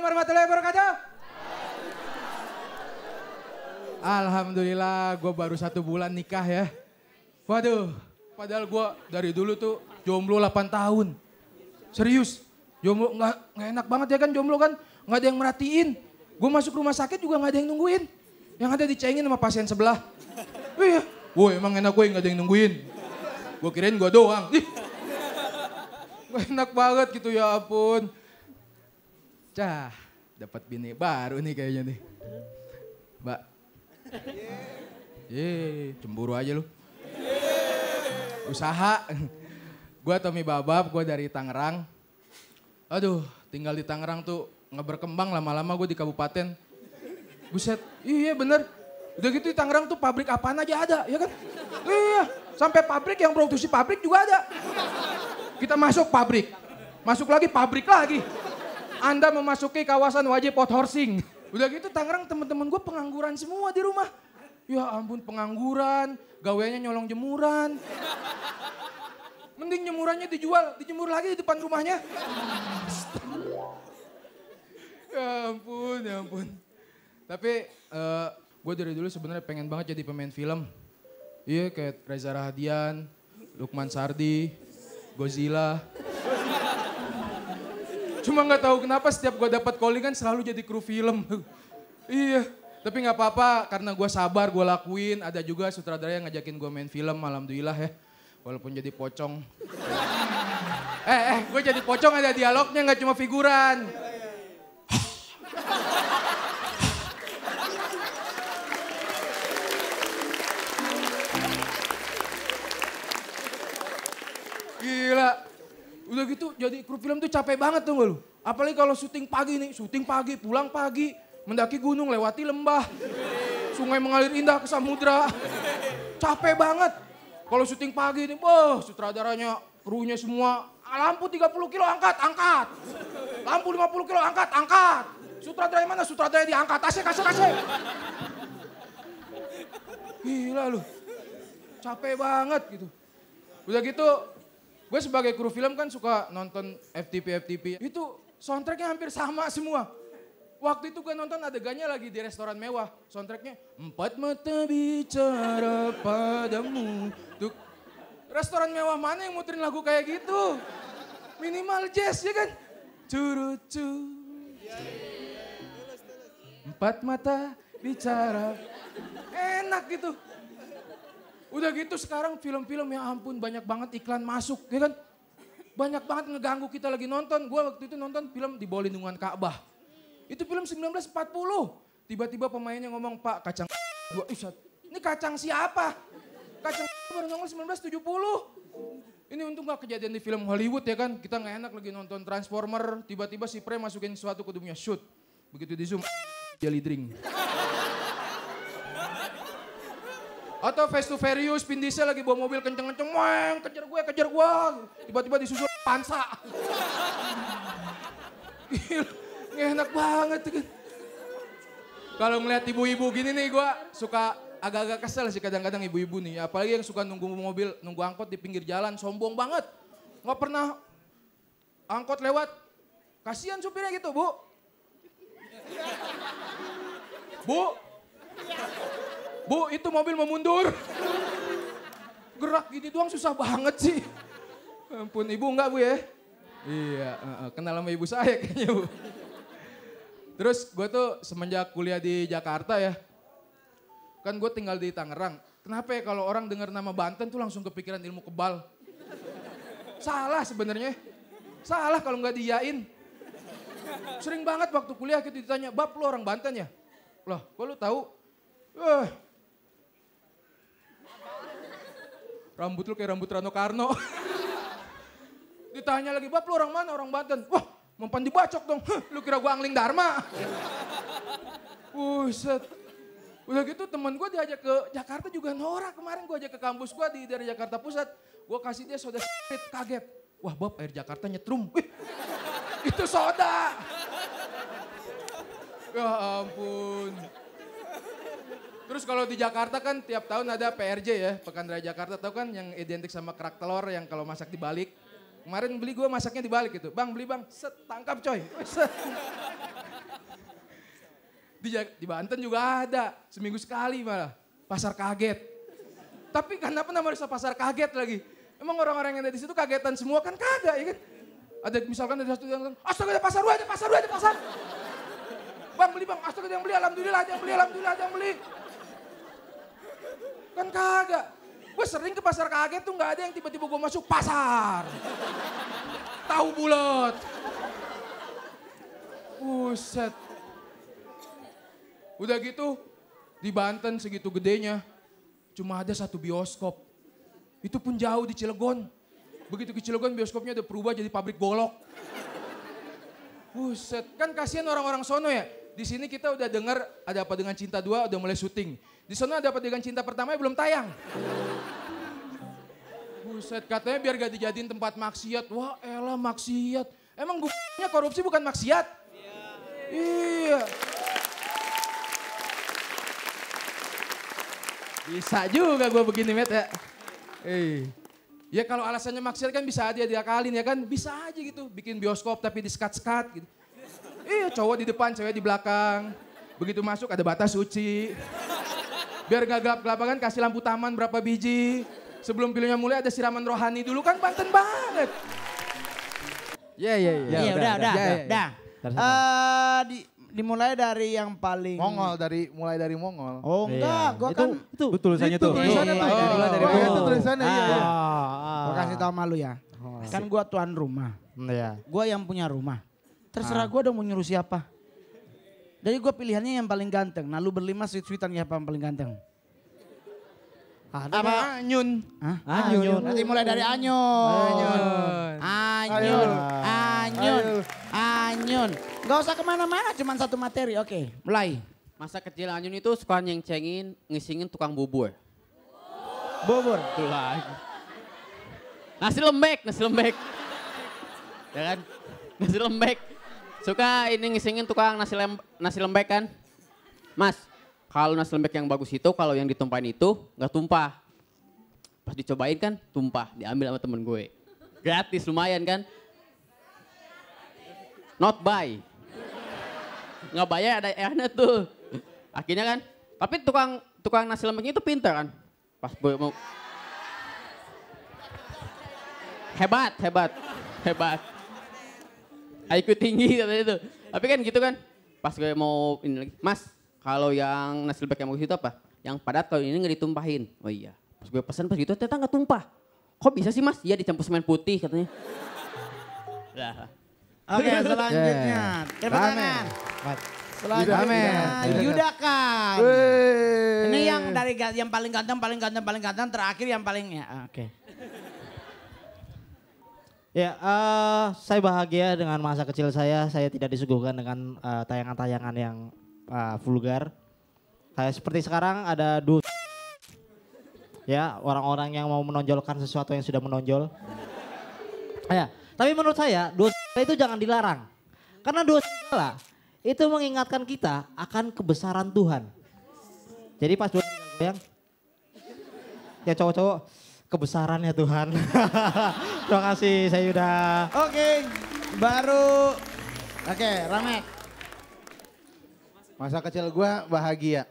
Assalamualaikum warahmatullahi wabarakatuh. Alhamdulillah gue baru satu bulan nikah ya. Waduh, padahal gue dari dulu tuh jomblo 8 tahun. Serius, jomblo nggak nggak enak banget ya kan jomblo kan nggak ada yang merhatiin. Gue masuk rumah sakit juga nggak ada yang nungguin. Yang ada dicengin sama pasien sebelah. Iya, gue emang enak gue nggak ada yang nungguin. Gue kirain gue doang. Ih. Enak banget gitu ya ampun. Cah, dapat bini baru nih kayaknya nih. Mbak. Ye, cemburu aja lu. Usaha. Gue Tommy Babab, gue dari Tangerang. Aduh, tinggal di Tangerang tuh ngeberkembang berkembang lama-lama gue di kabupaten. Buset, iya bener. Udah gitu di Tangerang tuh pabrik apaan aja ada, ya kan? Iya, sampai pabrik yang produksi pabrik juga ada. Kita masuk pabrik, masuk lagi pabrik lagi. Anda memasuki kawasan wajib pot horsing. Udah gitu Tangerang teman-teman gue pengangguran semua di rumah. Ya ampun pengangguran, gawainya nyolong jemuran. Mending jemurannya dijual, dijemur lagi di depan rumahnya. ya ampun, ya ampun. Tapi uh, eh, gue dari dulu sebenarnya pengen banget jadi pemain film. Iya kayak Reza Rahadian, Lukman Sardi, Godzilla. Cuma nggak tahu kenapa setiap gue dapat calling kan selalu jadi kru film. iya. Tapi nggak apa-apa karena gue sabar gue lakuin. Ada juga sutradara yang ngajakin gue main film. Alhamdulillah ya. Walaupun jadi pocong. eh, eh, gue jadi pocong ada dialognya nggak cuma figuran. Gila, Udah gitu jadi kru film tuh capek banget tuh lu. Apalagi kalau syuting pagi nih, syuting pagi, pulang pagi, mendaki gunung, lewati lembah, sungai mengalir indah ke samudra. Capek banget. Kalau syuting pagi nih, boh sutradaranya, krunya semua, ah, lampu 30 kilo angkat, angkat. Lampu 50 kilo angkat, angkat. Sutradara mana? Sutradara diangkat, asik, asik, asik. Gila lu, capek banget gitu. Udah gitu Gue sebagai kru film kan suka nonton FTP-FTP. Itu soundtracknya hampir sama semua. Waktu itu gue nonton adegannya lagi di restoran mewah. Soundtracknya, empat mata bicara padamu. Tuh, restoran mewah mana yang muterin lagu kayak gitu? Minimal jazz ya kan? Curucu. Empat mata bicara. Enak gitu. Udah gitu sekarang film-film ya ampun banyak banget iklan masuk ya kan. Banyak banget ngeganggu kita lagi nonton. Gue waktu itu nonton film di bawah lindungan Ka'bah. Itu film 1940. Tiba-tiba pemainnya ngomong pak kacang gua Ih, Ini kacang siapa? Kacang baru nongol 1970. Ini untung gak kejadian di film Hollywood ya kan. Kita gak enak lagi nonton Transformer. Tiba-tiba si Pre masukin sesuatu ke dunia shoot. Begitu di zoom, jelly drink. Atau face to furious, Vin Diesel lagi bawa mobil kenceng-kenceng, weng kejar gue, kejar gue. Tiba-tiba disusul pansa. Gila, enak banget. Kan? Kalau ngeliat ibu-ibu gini nih gue suka agak-agak kesel sih kadang-kadang ibu-ibu nih. Apalagi yang suka nunggu mobil, nunggu angkot di pinggir jalan, sombong banget. Gak pernah angkot lewat, kasihan supirnya gitu bu. Bu, Bu, itu mobil mau Gerak gitu doang susah banget sih. Ampun ibu enggak bu ya? Iya, kenal sama ibu saya kayaknya bu. Terus gue tuh semenjak kuliah di Jakarta ya, kan gue tinggal di Tangerang. Kenapa ya kalau orang dengar nama Banten tuh langsung kepikiran ilmu kebal? Salah sebenarnya. Salah kalau nggak diyain. Sering banget waktu kuliah kita ditanya, "Bab lu orang Banten ya?" Loh, kok lu tahu? Eh, rambut lu kayak rambut Rano Karno. Ditanya lagi, Bab lu orang mana? Orang Banten. Wah, mempan dibacok dong. Huh, lu kira gua angling Dharma? Buset. Udah gitu temen gue diajak ke Jakarta juga norak. Kemarin gue ajak ke kampus gue di, daerah Jakarta Pusat. Gue kasih dia soda sprit, kaget. Wah Bab air Jakarta nyetrum. Wih, itu soda. Ya ampun. Terus kalau di Jakarta kan tiap tahun ada PRJ ya, Pekan Raya Jakarta. Tahu kan yang identik sama kerak telur yang kalau masak dibalik. Kemarin beli gue masaknya dibalik gitu. Bang beli bang, setangkap coy. Di, di Banten juga ada, seminggu sekali malah. Pasar kaget. Tapi kenapa namanya pasar kaget lagi? Emang orang-orang yang ada di situ kagetan semua kan kagak ya kan? Ada misalkan ada satu yang astaga ada pasar, ada pasar, ada pasar. Bang beli bang, astaga ada yang beli, alhamdulillah ada yang beli, alhamdulillah ada yang beli. Kan kagak. Gue sering ke pasar kaget tuh nggak ada yang tiba-tiba gue masuk pasar. Tahu bulat. Buset. Udah gitu, di Banten segitu gedenya, cuma ada satu bioskop. Itu pun jauh di Cilegon. Begitu ke Cilegon bioskopnya udah berubah jadi pabrik golok. Buset, kan kasihan orang-orang sono ya. Di sini kita udah dengar ada apa dengan cinta dua udah mulai syuting. Di sana dapat dengan cinta pertamanya belum tayang. Buset, katanya biar gak dijadiin tempat maksiat. Wah, elah maksiat. Emang gue korupsi bukan maksiat? Iya. Iya. Bisa juga gue begini, Met ya. Eh. Ya kalau alasannya maksiat kan bisa aja diakalin ya kan. Bisa aja gitu, bikin bioskop tapi di sekat-sekat gitu. Iya, cowok di depan, cewek di belakang. Begitu masuk ada batas suci. Biar gak gelap gelap kan kasih lampu taman berapa biji. Sebelum filmnya mulai ada siraman rohani dulu kan Banten banget. Ya ya ya. Ya udah udah udah. Ya, ya, ya. Eh dimulai dari yang paling Mongol dari mulai dari Mongol. Oh iya. enggak, gua kan itu, betul tulisannya itu, tuh. Tulisannya iya, tuh. Iya, oh, itu tulisannya iya. Ah, gua kasih tau malu ya. Oh, kan gua tuan rumah. Iya. Gua yang punya rumah. Terserah ah. gua dong mau nyuruh siapa. Jadi gue pilihannya yang paling ganteng. Nah lu berlima sweet-sweetan ya apa yang paling ganteng? apa anyun? Hah? Anyun. anyun. Nanti mulai dari anyun. Anyun. Anyun. Anyun. Anyun. Gak usah kemana-mana, cuma satu materi. Oke, okay, mulai. Masa kecil anyun itu suka nyeng-cengin, ngisingin tukang bubur. Bubur. Tuh lagi. Nasi lembek, nasi lembek. ya kan? Nasi lembek Suka ini ngisingin tukang nasi, lem, nasi lembek kan? Mas, kalau nasi lembek yang bagus itu, kalau yang ditumpahin itu nggak tumpah. Pas dicobain kan tumpah, diambil sama temen gue. Gratis lumayan kan? Not buy. Nggak bayar ada enak tuh. Akhirnya kan, tapi tukang tukang nasi lembeknya itu pintar kan? Pas gue mau... Hebat, hebat, hebat. IQ tinggi katanya itu, Tapi kan gitu kan. Pas gue mau ini lagi, Mas, kalau yang nasi lembek yang bagus itu apa? Yang padat kalau ini nggak ditumpahin. Oh iya. Pas gue pesan pas gitu ternyata nggak tumpah. Kok bisa sih Mas? Iya dicampur semen putih katanya. Lah. Oke, selanjutnya. Yeah. Tepuk tangan. Selanjutnya Yuda. Ini yang dari yang paling ganteng, paling ganteng, paling ganteng terakhir yang paling ya. Oke. Okay. Ya, uh, saya bahagia dengan masa kecil saya. Saya tidak disuguhkan dengan tayangan eh, tayangan-tayangan yang uh, vulgar. Kayak seperti sekarang ada dua ya orang-orang yang mau menonjolkan sesuatu yang sudah menonjol. ya, tapi menurut saya dua itu jangan dilarang. Karena dua segala itu mengingatkan kita akan kebesaran Tuhan. Jadi pas dua yang ya cowok-cowok kebesarannya Tuhan. Terima kasih saya udah. Oke, okay, baru oke okay, Ramet. Masa kecil gue bahagia.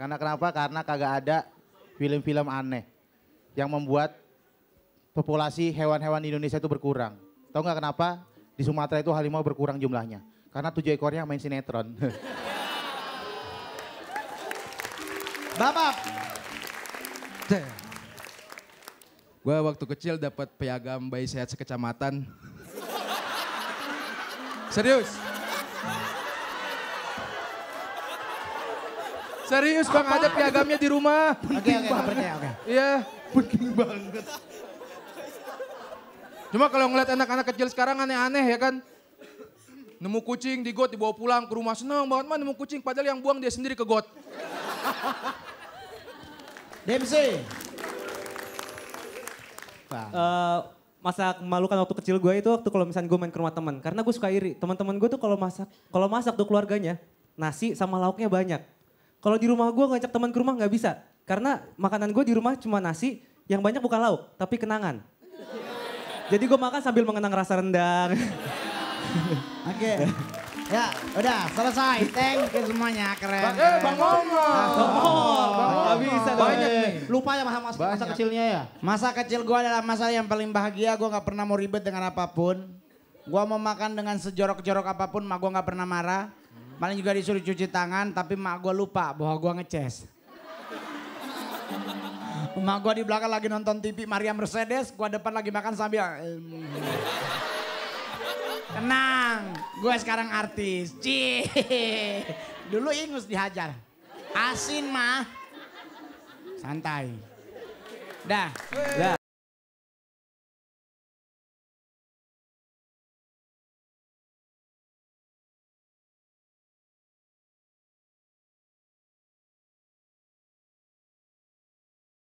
Karena kenapa? Karena kagak ada film-film aneh yang membuat populasi hewan-hewan di Indonesia itu berkurang. Tahu nggak kenapa? Di Sumatera itu harimau berkurang jumlahnya. Karena tujuh ekornya main sinetron. Bapak. Gue waktu kecil dapat piagam bayi sehat sekecamatan. Serius. Serius bang, ada piagamnya di rumah. Oke oke oke. Iya. Penting banget. Cuma kalau ngeliat anak-anak kecil sekarang aneh-aneh ya kan. Nemu kucing di got dibawa pulang ke rumah. Seneng banget mah nemu kucing. Padahal yang buang dia sendiri ke got. Dempsey. Uh, masa malukan waktu kecil gue itu waktu kalau misalnya gue main ke rumah teman karena gue suka iri teman-teman gue tuh kalau masak kalau masak tuh keluarganya nasi sama lauknya banyak kalau di rumah gue ngajak teman ke rumah nggak bisa karena makanan gue di rumah cuma nasi yang banyak bukan lauk tapi kenangan jadi gue makan sambil mengenang rasa rendang oke okay. Ya, udah selesai. Thank you semuanya, keren. Bang, eh, Bang Omar. Ah, Bang Omar. Bang bisa Banyak nih. Eh, lupa ya masa, masa, masa kecilnya ya? Masa kecil gue adalah masa yang paling bahagia. Gue gak pernah mau ribet dengan apapun. Gue mau makan dengan sejorok-jorok apapun, mak gue gak pernah marah. Paling juga disuruh cuci tangan, tapi mak gue lupa bahwa gue ngeces. Mak gue di belakang lagi nonton TV Maria Mercedes, gue depan lagi makan sambil... Tenang, gue sekarang artis. Cie. Dulu ingus dihajar. Asin mah. Santai. Dah. Dah.